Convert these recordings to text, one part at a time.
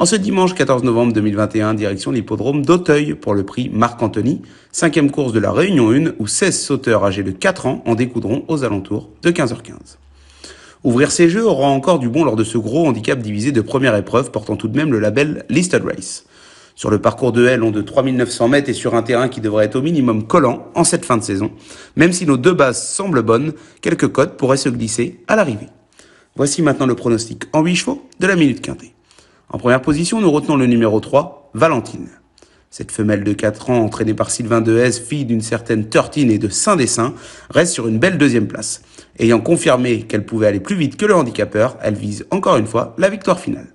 En ce dimanche 14 novembre 2021, direction l'hippodrome d'Auteuil pour le prix Marc-Anthony, cinquième course de la Réunion 1 où 16 sauteurs âgés de 4 ans en découdront aux alentours de 15h15. Ouvrir ces jeux aura encore du bon lors de ce gros handicap divisé de première épreuve portant tout de même le label Listed Race. Sur le parcours de L, on de 3900 mètres et sur un terrain qui devrait être au minimum collant en cette fin de saison, même si nos deux bases semblent bonnes, quelques cotes pourraient se glisser à l'arrivée. Voici maintenant le pronostic en 8 chevaux de la minute quintée. En première position, nous retenons le numéro 3, Valentine. Cette femelle de 4 ans, entraînée par Sylvain Dehaze, fille d'une certaine Tertine et de Saint-Dessin, reste sur une belle deuxième place. Ayant confirmé qu'elle pouvait aller plus vite que le handicapeur, elle vise encore une fois la victoire finale.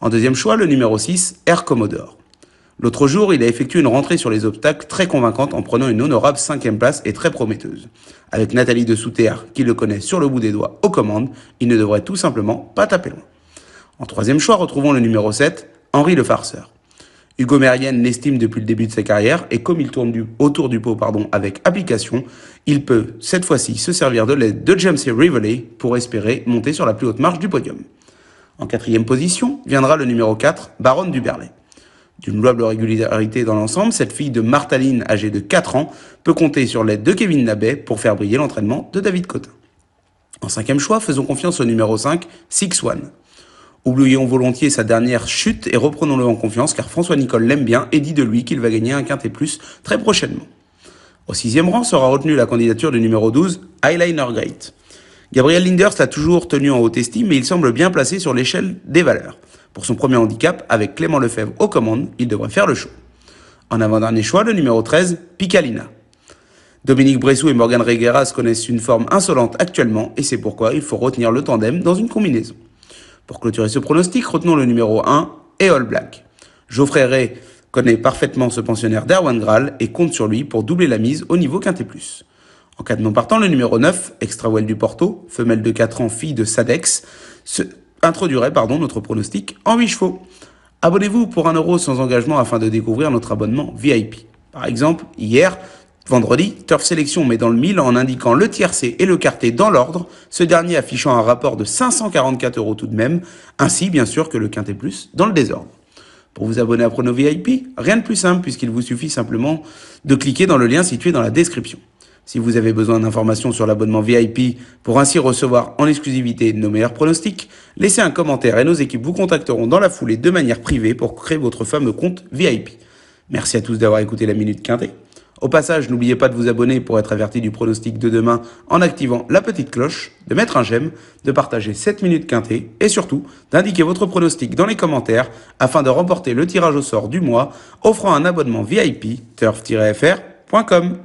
En deuxième choix, le numéro 6, Air Commodore. L'autre jour, il a effectué une rentrée sur les obstacles très convaincante en prenant une honorable cinquième place et très prometteuse. Avec Nathalie de Souterre, qui le connaît sur le bout des doigts aux commandes, il ne devrait tout simplement pas taper loin. En troisième choix, retrouvons le numéro 7, Henri le Farceur. Hugo Merienne l'estime depuis le début de sa carrière et comme il tourne autour du pot pardon, avec application, il peut cette fois-ci se servir de l'aide de James et pour espérer monter sur la plus haute marche du podium. En quatrième position viendra le numéro 4, Baronne du Berlay. D'une louable régularité dans l'ensemble, cette fille de Martaline, âgée de 4 ans, peut compter sur l'aide de Kevin Nabet pour faire briller l'entraînement de David Cotin. En cinquième choix, faisons confiance au numéro 5, Six One. Oublions volontiers sa dernière chute et reprenons-le en confiance car François-Nicole l'aime bien et dit de lui qu'il va gagner un quintet plus très prochainement. Au sixième rang sera retenue la candidature du numéro 12, Eyeliner Great. Gabriel Linders l'a toujours tenu en haute estime mais il semble bien placé sur l'échelle des valeurs. Pour son premier handicap, avec Clément Lefebvre aux commandes, il devrait faire le show. En avant-dernier choix, le numéro 13, Picalina. Dominique Bressou et Morgan Regueras connaissent une forme insolente actuellement et c'est pourquoi il faut retenir le tandem dans une combinaison. Pour clôturer ce pronostic, retenons le numéro 1 et All Black. Geoffrey Ray connaît parfaitement ce pensionnaire d'Erwan Graal et compte sur lui pour doubler la mise au niveau quinté+. plus. En cas de non partant, le numéro 9, extra-well du Porto, femelle de 4 ans, fille de Sadex, se introduirait pardon, notre pronostic en 8 chevaux. Abonnez-vous pour 1 euro sans engagement afin de découvrir notre abonnement VIP. Par exemple, hier, Vendredi, Turf Sélection met dans le mille en indiquant le tiercé et le quarté dans l'ordre, ce dernier affichant un rapport de 544 euros tout de même, ainsi bien sûr que le quintet plus dans le désordre. Pour vous abonner à Prono VIP, rien de plus simple puisqu'il vous suffit simplement de cliquer dans le lien situé dans la description. Si vous avez besoin d'informations sur l'abonnement VIP pour ainsi recevoir en exclusivité nos meilleurs pronostics, laissez un commentaire et nos équipes vous contacteront dans la foulée de manière privée pour créer votre fameux compte VIP. Merci à tous d'avoir écouté la Minute quinté. Au passage, n'oubliez pas de vous abonner pour être averti du pronostic de demain en activant la petite cloche, de mettre un j'aime, de partager 7 minutes quintées et surtout d'indiquer votre pronostic dans les commentaires afin de remporter le tirage au sort du mois offrant un abonnement VIP turf-fr.com.